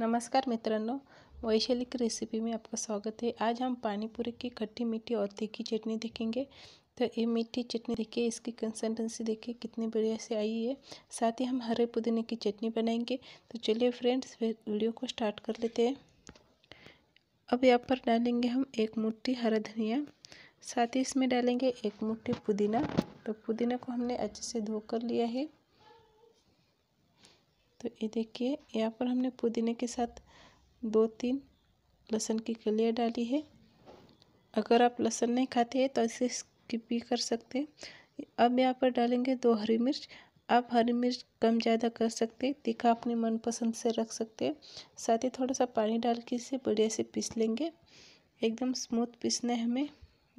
नमस्कार मित्रांनो वैशालिक रेसिपी में आपका स्वागत है आज हम पानीपुरी की खट्टी मीठी और तीखी चटनी देखेंगे तो ये मीठी चटनी देखिए इसकी कंसिस्टेंसी देखिए कितनी बढ़िया से आई है साथ ही हम हरे पुदीने की चटनी बनाएंगे तो चलिए फ्रेंड्स वीडियो को स्टार्ट कर लेते हैं अब यहाँ पर डालेंगे हम एक मुठ्ठी हरा धनिया साथ ही इसमें डालेंगे एक मुठ्ठी पुदीना तो पुदीना को हमने अच्छे से धो कर लिया है तो ये देखिए यहाँ पर हमने पुदीने के साथ दो तीन लहसुन की कलियाँ डाली है अगर आप लहसुन नहीं खाते हैं तो इसे स्किप भी कर सकते हैं अब यहाँ पर डालेंगे दो हरी मिर्च आप हरी मिर्च कम ज़्यादा कर सकते हैं तीखा अपने मनपसंद से रख सकते हैं साथ ही थोड़ा सा पानी डाल के इसे बढ़िया से पीस लेंगे एकदम स्मूथ पीसना है हमें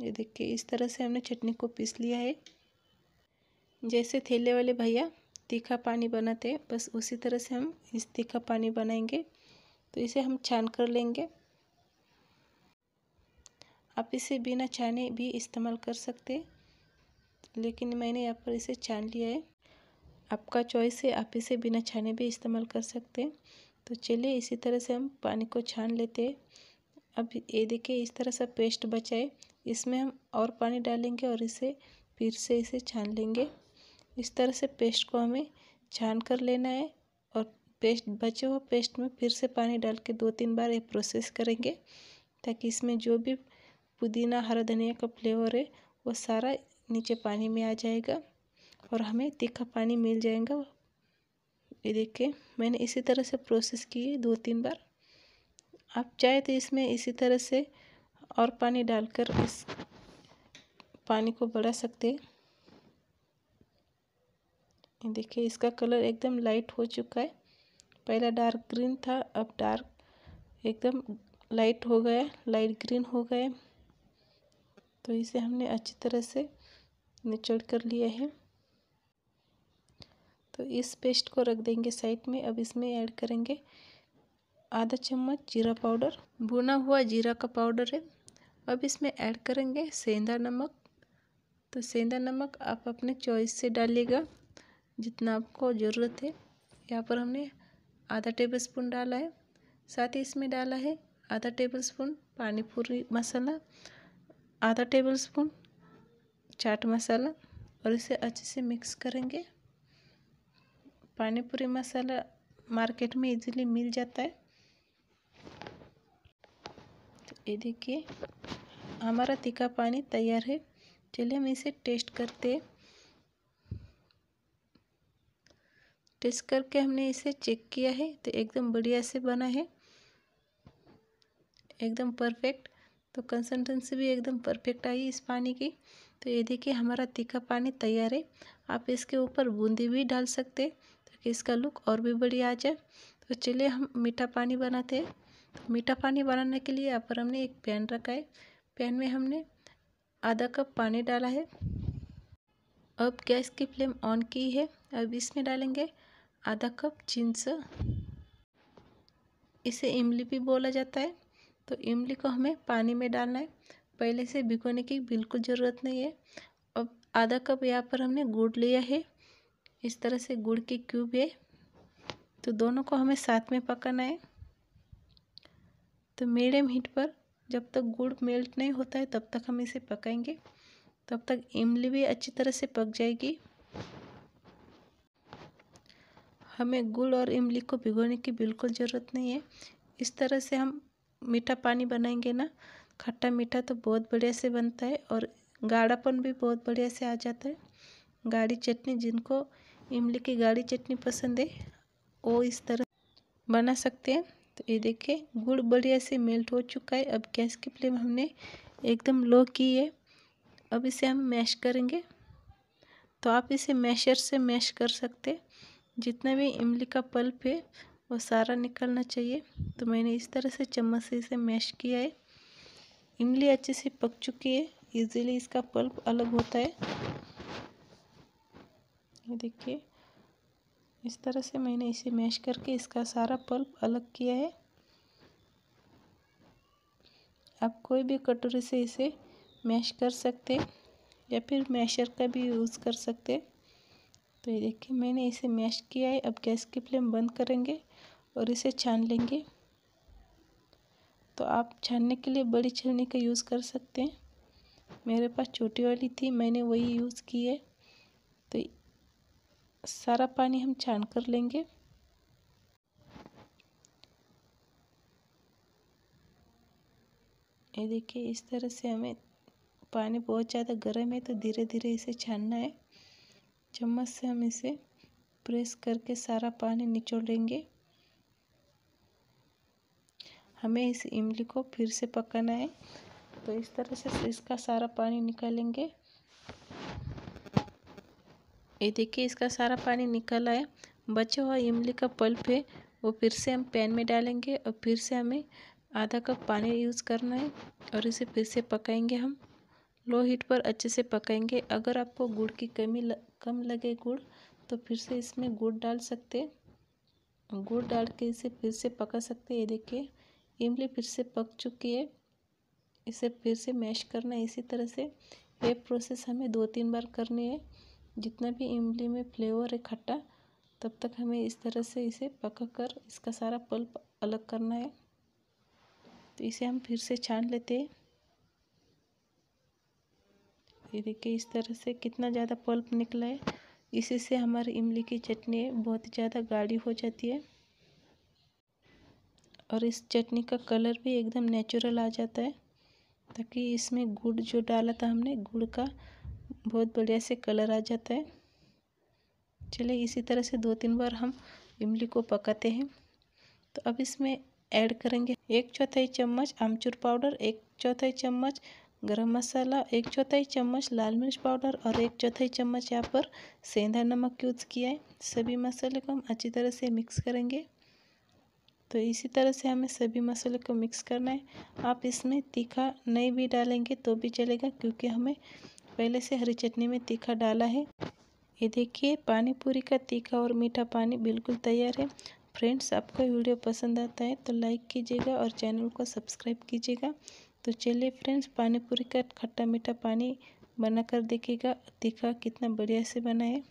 ये देखिए इस तरह से हमने चटनी को पीस लिया है जैसे थैले वाले भैया तीखा पानी बनाते हैं बस उसी तरह से हम इस तीखा पानी बनाएंगे तो इसे हम छान कर लेंगे आप इसे बिना छाने भी इस्तेमाल कर सकते लेकिन मैंने यहाँ पर इसे छान लिया है आपका चॉइस है आप इसे बिना छाने भी इस्तेमाल कर सकते तो चलिए इसी तरह से हम पानी को छान लेते अब ये देखिए इस तरह सा पेस्ट बचाए इसमें हम और पानी डालेंगे और इसे फिर से इसे छान लेंगे इस तरह से पेस्ट को हमें छान कर लेना है और पेस्ट बचे हुए पेस्ट में फिर से पानी डाल के दो तीन बार ये प्रोसेस करेंगे ताकि इसमें जो भी पुदीना हरा धनिया का फ्लेवर है वो सारा नीचे पानी में आ जाएगा और हमें तीखा पानी मिल जाएगा ये देखिए मैंने इसी तरह से प्रोसेस किए दो तीन बार आप चाहे तो इसमें इसी तरह से और पानी डालकर इस पानी को बढ़ा सकते हैं ये देखिए इसका कलर एकदम लाइट हो चुका है पहला डार्क ग्रीन था अब डार्क एकदम लाइट हो गया लाइट ग्रीन हो गए तो इसे हमने अच्छी तरह से निचोड़ कर लिया है तो इस पेस्ट को रख देंगे साइड में अब इसमें ऐड करेंगे आधा चम्मच जीरा पाउडर भुना हुआ जीरा का पाउडर है अब इसमें ऐड करेंगे सेंधा नमक तो सेंधा नमक आप अपने चॉइस से डालिएगा जितना आपको ज़रूरत है यहाँ पर हमने आधा टेबल स्पून डाला है साथ ही इसमें डाला है आधा टेबल स्पून पानी पूरी मसाला आधा टेबल स्पून चाट मसाला और इसे अच्छे से मिक्स करेंगे पानी पूरी मसाला मार्केट में इजीली मिल जाता है तो ये देखिए हमारा तीखा पानी तैयार है चलिए हम इसे टेस्ट करते हैं टेस्ट करके हमने इसे चेक किया है तो एकदम बढ़िया से बना है एकदम परफेक्ट तो कंसिस्टेंसी भी एकदम परफेक्ट आई इस पानी की तो ये देखिए हमारा तीखा पानी तैयार है आप इसके ऊपर बूंदी भी डाल सकते ताकि इसका लुक और भी बढ़िया आ जाए तो चलिए हम मीठा पानी बनाते हैं तो मीठा पानी बनाने के लिए यहाँ पर हमने एक पैन रखा है पैन में हमने आधा कप पानी डाला है अब गैस की फ्लेम ऑन की है अब इसमें डालेंगे आधा कप चिंस इसे इमली भी बोला जाता है तो इमली को हमें पानी में डालना है पहले से भिगोने की बिल्कुल ज़रूरत नहीं है अब आधा कप यहाँ पर हमने गुड़ लिया है इस तरह से गुड़ के क्यूब है तो दोनों को हमें साथ में पकाना है तो मीडियम हीट पर जब तक गुड़ मेल्ट नहीं होता है तब तक हम इसे पकाएंगे तब तक इमली भी अच्छी तरह से पक जाएगी हमें गुड़ और इमली को भिगोने की बिल्कुल ज़रूरत नहीं है इस तरह से हम मीठा पानी बनाएंगे ना खट्टा मीठा तो बहुत बढ़िया से बनता है और गाढ़ापन भी बहुत बढ़िया से आ जाता है गाढ़ी चटनी जिनको इमली की गाढ़ी चटनी पसंद है वो इस तरह बना सकते हैं तो ये देखिए गुड़ बढ़िया से मेल्ट हो चुका है अब गैस की फ्लेम हमने एकदम लो की है अब इसे हम मैश करेंगे तो आप इसे मैशर से मैश कर सकते जितना भी इमली का पल्प है वो सारा निकलना चाहिए तो मैंने इस तरह से चम्मच से इसे मैश किया है इमली अच्छे से पक चुकी है इजीली इसका पल्प अलग होता है ये देखिए इस तरह से मैंने इसे मैश करके इसका सारा पल्प अलग किया है आप कोई भी कटोरी से इसे मैश कर सकते या फिर मैशर का भी यूज़ कर सकते तो ये देखिए मैंने इसे मैश किया है अब गैस की फ्लेम बंद करेंगे और इसे छान लेंगे तो आप छानने के लिए बड़ी छलनी का यूज़ कर सकते हैं मेरे पास छोटी वाली थी मैंने वही यूज़ की है तो सारा पानी हम छान कर लेंगे ये देखिए इस तरह से हमें पानी बहुत ज़्यादा गर्म है तो धीरे धीरे इसे छानना है चम्मच से हम इसे प्रेस करके सारा पानी निचोड़ लेंगे हमें इस इमली को फिर से पकाना है तो इस तरह से इसका सारा पानी निकालेंगे ये देखिए इसका सारा पानी निकला है बचा हुआ इमली का पल्प है वो फिर से हम पैन में डालेंगे और फिर से हमें आधा कप पानी यूज़ करना है और इसे फिर से पकाएंगे हम लो हीट पर अच्छे से पकाएंगे अगर आपको गुड़ की कमी ल, कम लगे गुड़ तो फिर से इसमें गुड़ डाल सकते गुड़ डाल के इसे फिर से पका सकते ये देखिए इमली फिर से पक चुकी है इसे फिर से मैश करना है इसी तरह से ये प्रोसेस हमें दो तीन बार करनी है जितना भी इमली में फ्लेवर है खट्टा तब तक हमें इस तरह से इसे पका कर इसका सारा पल्प अलग करना है तो इसे हम फिर से छान लेते हैं ये देखिए इस तरह से कितना ज़्यादा पल्प निकला है इसी से हमारी इमली की चटनी बहुत ज़्यादा गाढ़ी हो जाती है और इस चटनी का कलर भी एकदम नेचुरल आ जाता है ताकि इसमें गुड़ जो डाला था हमने गुड़ का बहुत बढ़िया से कलर आ जाता है चलिए इसी तरह से दो तीन बार हम इमली को पकाते हैं तो अब इसमें ऐड करेंगे एक चौथाई चम्मच आमचूर पाउडर एक चौथाई चम्मच गरम मसाला एक चौथाई चम्मच लाल मिर्च पाउडर और एक चौथाई चम्मच यहाँ पर सेंधा नमक यूज़ किया है सभी मसाले को हम अच्छी तरह से मिक्स करेंगे तो इसी तरह से हमें सभी मसाले को मिक्स करना है आप इसमें तीखा नहीं भी डालेंगे तो भी चलेगा क्योंकि हमें पहले से हरी चटनी में तीखा डाला है ये देखिए पानी पूरी का तीखा और मीठा पानी बिल्कुल तैयार है फ्रेंड्स आपको वीडियो पसंद आता है तो लाइक कीजिएगा और चैनल को सब्सक्राइब कीजिएगा तो चलिए फ्रेंड्स पानी पूरी का खट्टा मीठा पानी बनाकर देखिएगा देखा कितना बढ़िया से बना है